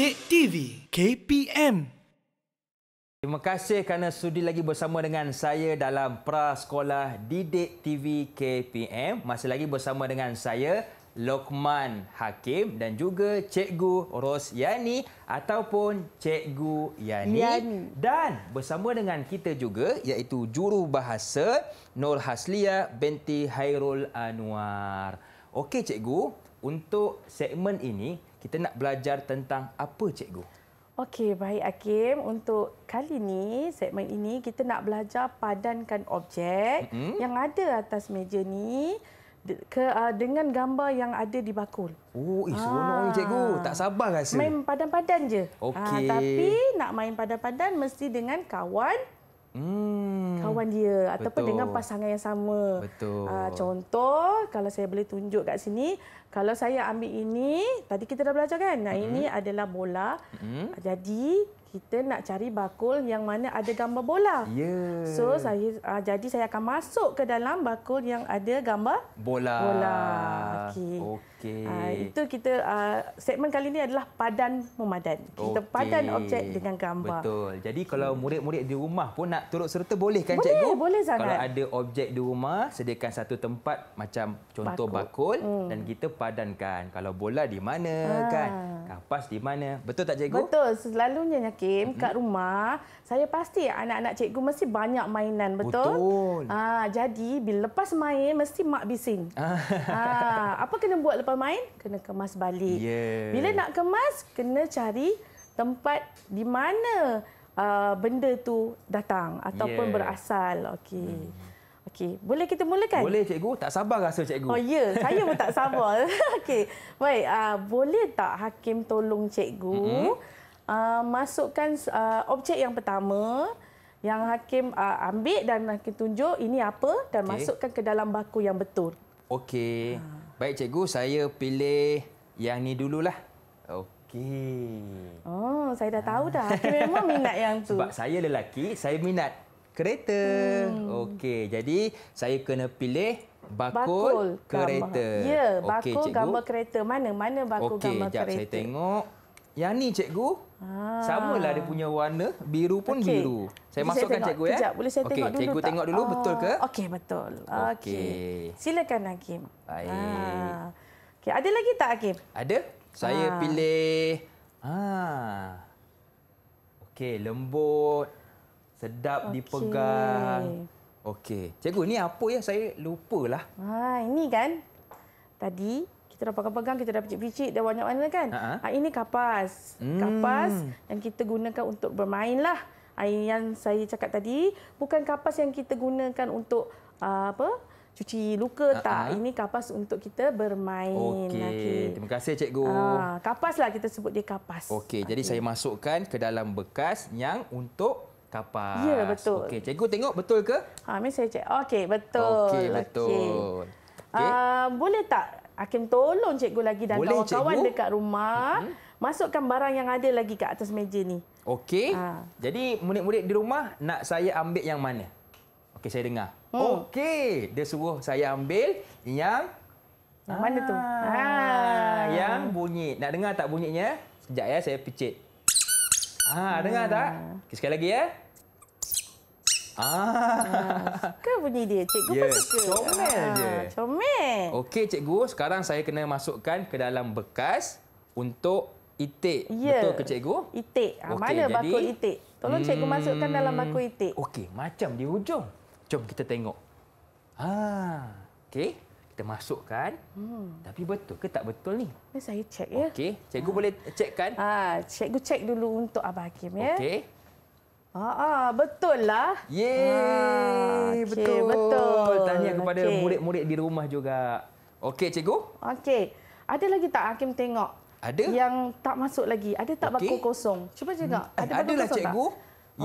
Dek TV KPM. Terima kasih kerana sudi lagi bersama dengan saya dalam prasekolah Didik TV KPM. Masih lagi bersama dengan saya Lokman Hakim dan juga Cikgu Ros Yani ataupun Cikgu Yani. Yani. Dan bersama dengan kita juga iaitu juru bahasa Nur Haslia binti Hairul Anwar. Okey cikgu, untuk segmen ini kita nak belajar tentang apa cikgu? Okey, baik Hakim. Untuk kali ini, segmen ini kita nak belajar padankan objek mm -hmm. yang ada atas meja ni ke, uh, dengan gambar yang ada di bakul. Oh, eh, seronok ah. ni cikgu. Tak sabar rasa. Main padan-padan je. Ah, okay. Ha, tapi nak main padan-padan mesti dengan kawan Hmm. Kawan dia ataupun Betul. dengan pasangan yang sama. Betul. Uh, contoh kalau saya boleh tunjuk kat sini, kalau saya ambil ini, tadi kita dah belajar kan? Nah, hmm. ini mm-hmm. adalah bola. Hmm. Jadi kita nak cari bakul yang mana ada gambar bola. Ya. So saya uh, jadi saya akan masuk ke dalam bakul yang ada gambar bola. Bola. Okey. Okay. Uh, ah, itu kita uh, segmen kali ini adalah padan memadan. Kita okay. padan objek dengan gambar. Betul. Jadi okay. kalau murid-murid di rumah pun nak turut serta boleh kan boleh, cikgu? Boleh, boleh sangat. Kalau ada objek di rumah, sediakan satu tempat macam contoh bakul, bakul hmm. dan kita padankan. Kalau bola di mana ha. kan? Ah. Kapas di mana? Betul tak cikgu? Betul. Selalunya Nyakim hmm. kat rumah, saya pasti anak-anak cikgu mesti banyak mainan, betul? Betul. Ha, jadi bila lepas main mesti mak bising. Ha. apa kena buat lepas lepas main kena kemas balik. Yeah. Bila nak kemas kena cari tempat di mana uh, benda tu datang ataupun yeah. berasal. Okey. Hmm. Okey, boleh kita mulakan? Boleh cikgu, tak sabar rasa cikgu. Oh ya, yeah. saya pun tak sabar. Okey. Baik, uh, boleh tak hakim tolong cikgu mm-hmm. uh, masukkan uh, objek yang pertama yang hakim uh, ambil dan hakim tunjuk ini apa dan okay. masukkan ke dalam baku yang betul. Okey. Uh. Baik cikgu, saya pilih yang ni dululah. Okey. Oh, saya dah tahu dah. Saya memang minat yang tu. Sebab saya lelaki, saya minat kereta. Hmm. Okey, jadi saya kena pilih bakul, bakul kereta. Gambar. Ya, bakul okay, gambar kereta. Mana mana bakul okay, gambar jap, kereta? Okey, saya tengok. Yang ni cikgu, ha. lah dia punya warna, biru pun okay. biru. Saya Jadi masukkan saya cikgu ya. Kejap, boleh saya okay. tengok dulu cikgu tak? Cikgu tengok dulu, oh. betul ke? Okey, betul. Okey. Okay. Silakan Hakim. Baik. Ha. Ah. Okay. Ada lagi tak Hakim? Ada. Saya ha. pilih... Ha. Okey, lembut. Sedap okay. dipegang. Okey. Cikgu, ni apa ya? Saya lupalah. Ha, ini kan tadi kita dah pegang-pegang, kita dah picit-picit, dah warna-warna kan. Ha, ini kapas. Hmm. Kapas yang kita gunakan untuk bermain lah. Ah, yang saya cakap tadi, bukan kapas yang kita gunakan untuk uh, apa? cuci luka uh -huh. tak. Ini kapas untuk kita bermain. Okey, okay. terima kasih cikgu. Uh, kapas lah kita sebut dia kapas. Okey, okay. jadi saya masukkan ke dalam bekas yang untuk kapas. Ya, betul. Okey, cikgu tengok betul ke? Ha, saya cek. Okey, betul. Okey, betul. Okay. Okay. Uh, boleh tak Hakim tolong cikgu lagi dan Boleh, kawan-kawan cikgu. dekat rumah uh-huh. masukkan barang yang ada lagi kat atas meja ni. Okey. Ha. Jadi murid-murid di rumah nak saya ambil yang mana? Okey saya dengar. Hmm. Okey, dia suruh saya ambil yang yang mana tu? Ah, ha, yang bunyi. Nak dengar tak bunyinya? Sejak ya, saya picit. Ha, dengar tak? Hmm. Okay, sekali lagi ya. Ah. ah. Kau bunyi dia, cikgu yeah. pun suka. Comel ah, dia. Comel. Okey, cikgu. Sekarang saya kena masukkan ke dalam bekas untuk itik. Yeah. Betul ke, cikgu? Itik. Ah, okay, mana jadi... bakul itik? Tolong cikgu hmm. masukkan dalam bakul itik. Okey, macam di hujung. Jom kita tengok. Ah. Okey, kita masukkan. Hmm. Tapi betul ke tak betul ni? Ini saya cek ya. Okey, cikgu ah. boleh cekkan. Ah, cikgu cek dulu untuk Abah Hakim ya. Okey. Ah, ah betul lah. Ye, ah, okay, betul. betul. Tanya kepada okay. murid-murid di rumah juga. Okey, cikgu? Okey. Ada lagi tak Hakim tengok? Ada. Yang tak masuk lagi. Ada tak okay. bakul kosong? Cuba cikgu. Hmm. Ada bakul Adalah kosong cikgu. Tak?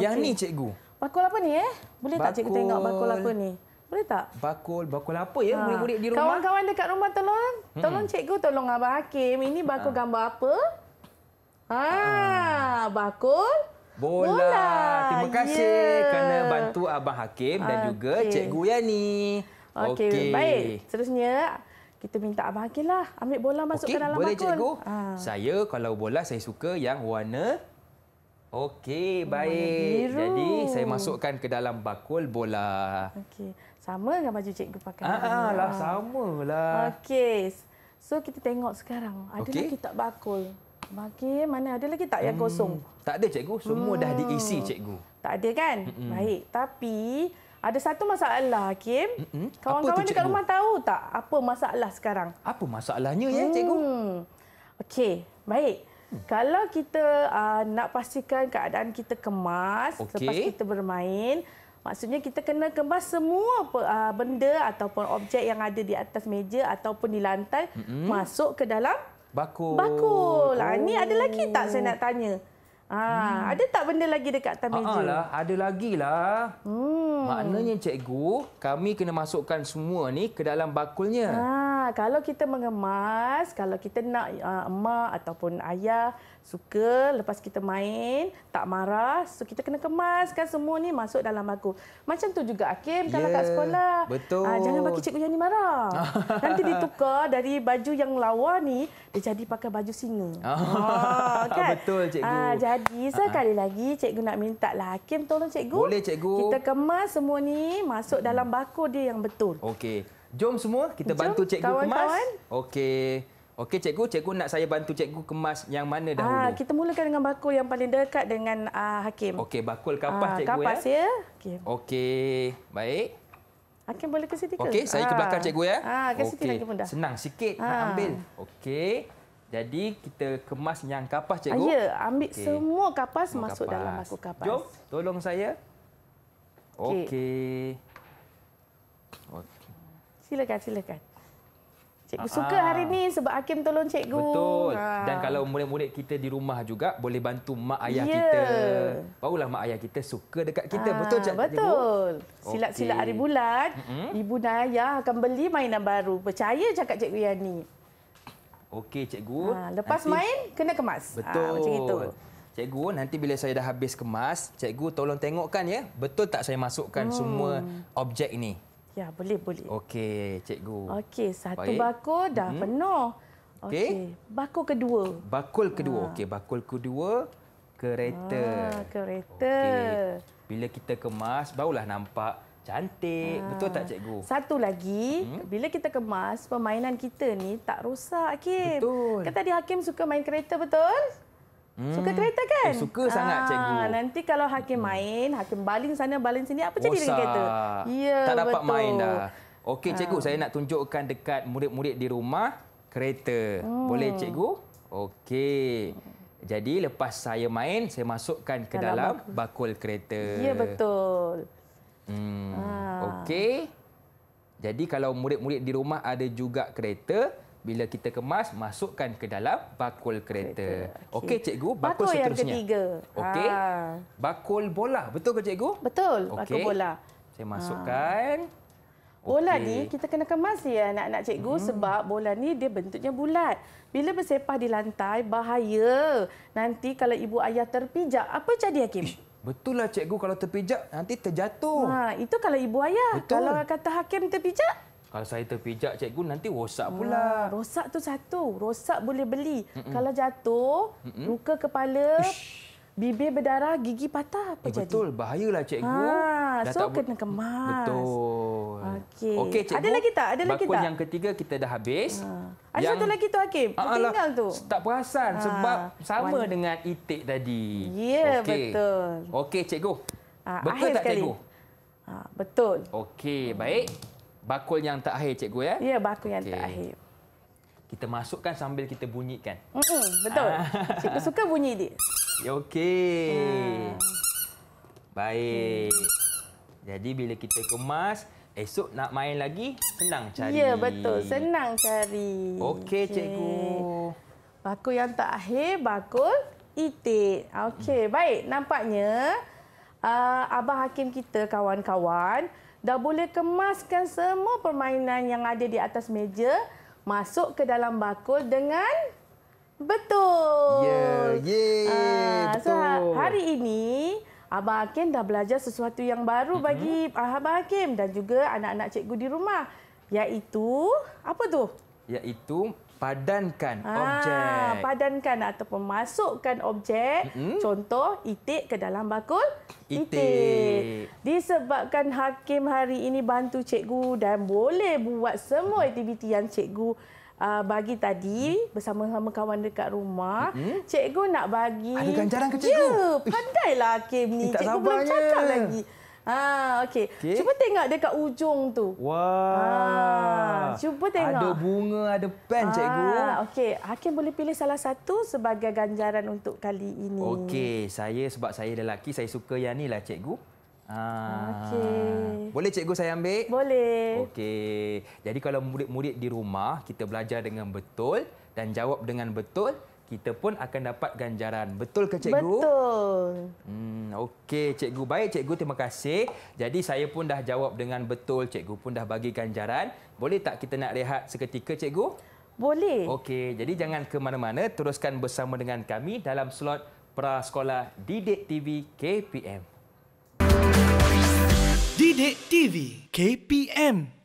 Yang okay. ni cikgu. Bakul apa ni eh? Boleh bakul... tak cikgu tengok bakul apa ni? Boleh tak? Bakul, bakul apa ya ha. murid-murid di rumah? Kawan-kawan dekat rumah tolong. Hmm. Tolong cikgu tolong abah Hakim. Ini bakul ha. gambar apa? Ha, ha. bakul bola. bola. Terima kasih yeah. kerana bantu Abang Hakim dan okay. juga Cikgu Yani. Okey, okay. baik. Seterusnya, kita minta Abang hakilah ambil bola masuk okay. ke dalam bakul. Okey, boleh Cikgu. Ha. Saya kalau bola, saya suka yang warna... Okey, baik. Biru. Jadi, saya masukkan ke dalam bakul bola. Okey, sama dengan baju Cikgu pakai. Ah, ah lah, ah. sama lah. Okey, so kita tengok sekarang. Ada okay. kita bakul. Okey, mana ada lagi tak yang hmm, kosong? tak ada cikgu, semua hmm. dah diisi hmm. cikgu. Tak ada kan? Hmm-mm. Baik, tapi ada satu masalah Kim. Kawan-kawan dekat cikgu? rumah tahu tak apa masalah sekarang? Apa masalahnya ya, hmm. ya cikgu? Okey, baik. Hmm. Kalau kita uh, nak pastikan keadaan kita kemas okay. selepas kita bermain, maksudnya kita kena kemas semua uh, benda ataupun objek yang ada di atas meja ataupun di lantai hmm. masuk ke dalam Bakul. Bakul. Oh. Ah, Ini ada lagi tak saya nak oh. tanya? Ha, hmm. Ada tak benda lagi dekat atas meja? Ah, lah, ada lagi lah. Hmm. Maknanya, cikgu, kami kena masukkan semua ni ke dalam bakulnya. Ha kalau kita mengemas, kalau kita nak uh, emak ataupun ayah suka lepas kita main tak marah, so kita kena kemaskan semua ni masuk dalam baku. Macam tu juga Hakim kalau yeah, kat sekolah. Ah, betul. Uh, jangan bagi cikgu Yani marah. Nanti ditukar dari baju yang lawa ni dia jadi pakai baju singa. Ah oh, kan? betul cikgu. Uh, jadi sekali uh-huh. lagi cikgu nak minta lah Hakim tolong cikgu. Boleh cikgu. Kita kemas semua ni masuk dalam baku dia yang betul. Okey. Jom semua kita Jom, bantu cikgu kawan, kemas. Okey. Okey cikgu, cikgu nak saya bantu cikgu kemas yang mana ah, dahulu? Ah, kita mulakan dengan bakul yang paling dekat dengan ah, Hakim. Okey, bakul kapas ah, cikgu kapas, ya. ya. Okey. Okey, baik. Hakim boleh ke sini ke? Okey, saya ah. ke belakang cikgu ya. Ah, ke sini okay. lagi mudah. Senang sikit ah. nak ambil. Okey. Jadi kita kemas yang kapas ah, cikgu. Ya, ambil okay. semua kapas semua masuk kapas. dalam bakul kapas. Jom, tolong saya. Okey. Okay. Silakan, silakan. Cikgu ah, suka ah. hari ni sebab Hakim tolong cikgu. Betul. Ah. Dan kalau murid-murid kita di rumah juga boleh bantu mak ayah yeah. kita. Barulah mak ayah kita suka dekat kita. Aa, betul cikgu? Betul. Silap-silap hari bulan, mm-hmm. ibu dan ayah akan beli mainan baru. Percaya cakap cikgu Yani. Okey cikgu. Ha, lepas nanti... main, kena kemas. Betul. Ha, macam itu. Cikgu, nanti bila saya dah habis kemas, cikgu tolong tengokkan ya. Betul tak saya masukkan hmm. semua objek ini? Ya, boleh, boleh. Okey, cikgu. Okey, satu Baik. bakul dah hmm. penuh. Okey. Okay. Bakul kedua. Bakul kedua. Ha. Okey, bakul kedua kereta. Ha, kereta. Okay. Bila kita kemas barulah nampak cantik. Ha. Betul tak cikgu? Satu lagi, hmm. bila kita kemas permainan kita ni tak rosak, Hakim. Betul. Kan tadi Hakim suka main kereta, betul? Hmm. Suka kereta kan? Eh, suka sangat Aa, ah, cikgu. Nanti kalau hakim hmm. main, hakim baling sana, baling sini, apa Wasa. jadi dengan kereta? Ya, tak dapat betul. main dah. Okey ah. cikgu, Aa. saya nak tunjukkan dekat murid-murid di rumah kereta. Hmm. Boleh cikgu? Okey. Jadi lepas saya main, saya masukkan ke dalam, dalam bakul. bakul kereta. Ya betul. Hmm. Ah. Okey. Jadi kalau murid-murid di rumah ada juga kereta, bila kita kemas masukkan ke dalam bakul kereta. Okey okay, cikgu, bakul, bakul seterusnya. Bakul yang ketiga. Okey. Ah. Bakul bola. Betul ke cikgu? Betul, okay. bakul bola. Saya ah. masukkan. Okay. Bola ni kita kena kemas ya anak-anak cikgu hmm. sebab bola ni dia bentuknya bulat. Bila bersepah di lantai bahaya. Nanti kalau ibu ayah terpijak apa jadi Hakim? Ish. lah cikgu kalau terpijak nanti terjatuh. Ha, itu kalau ibu ayah. Betul. Kalau kata hakim terpijak kalau saya terpijak cikgu nanti rosak ah, pula. rosak tu satu, rosak boleh beli. Mm-mm. Kalau jatuh, Mm-mm. luka kepala, bibir berdarah, gigi patah apa eh, jadi? Betul, bahayalah cikgu. Ah, dah so tak kena kemas. Betul. Okey. Okey cikgu. Ada lagi tak? Ada lagi bakun tak? yang ketiga kita dah habis. Ah. Ada yang... satu lagi tu Hakim, ah, tinggal ah, tu. Tak perasan ah. sebab sama Wan... dengan itik tadi. Ya, yeah, okay. betul. Okey cikgu. Ah, betul tak sekali. cikgu? Ah, betul. Okey, baik bakul yang tak terakhir cikgu ya. Ya, bakul yang okay. terakhir. Kita masukkan sambil kita bunyikan. Mm, betul. Cikgu suka bunyi dia. Ya okey. Hmm. Baik. Jadi bila kita kemas, esok nak main lagi senang cari. Ya, betul. Senang cari. Okey okay. cikgu. Bakul yang tak terakhir bakul itik. Okey, hmm. baik. Nampaknya uh, abang hakim kita kawan-kawan dah boleh kemaskan semua permainan yang ada di atas meja masuk ke dalam bakul dengan betul. Yeah, yeah, ha, uh, betul. hari ini Abah Hakim dah belajar sesuatu yang baru uh-huh. bagi ah, Abah Hakim dan juga anak-anak cikgu di rumah iaitu apa tu? Iaitu padankan ha, objek. Padankan ataupun masukkan objek. Mm -hmm. Contoh, itik ke dalam bakul. Itik. itik. Disebabkan hakim hari ini bantu cikgu dan boleh buat semua aktiviti yang cikgu uh, bagi tadi bersama-sama kawan dekat rumah. -hmm. Cikgu nak bagi... Ada ganjaran ke ya, cikgu? Ya, pandailah hakim ni. Eh, cikgu belum cakap lagi. Ah, okey. Okay. Cuba tengok dekat ujung tu. Wah. Ha, cuba tengok. Ada bunga, ada pen, ha, cikgu. Ah, okey. Hakim boleh pilih salah satu sebagai ganjaran untuk kali ini. Okey, saya sebab saya lelaki, saya suka yang ni lah, cikgu. Ah. Okey. Boleh cikgu saya ambil? Boleh. Okey. Jadi kalau murid-murid di rumah kita belajar dengan betul dan jawab dengan betul, kita pun akan dapat ganjaran. Betul ke cikgu? Betul. Hmm, okey cikgu. Baik cikgu, terima kasih. Jadi saya pun dah jawab dengan betul, cikgu pun dah bagi ganjaran. Boleh tak kita nak rehat seketika cikgu? Boleh. Okey, jadi jangan ke mana-mana, teruskan bersama dengan kami dalam slot Prasekolah Didik TV KPM. Didik TV KPM.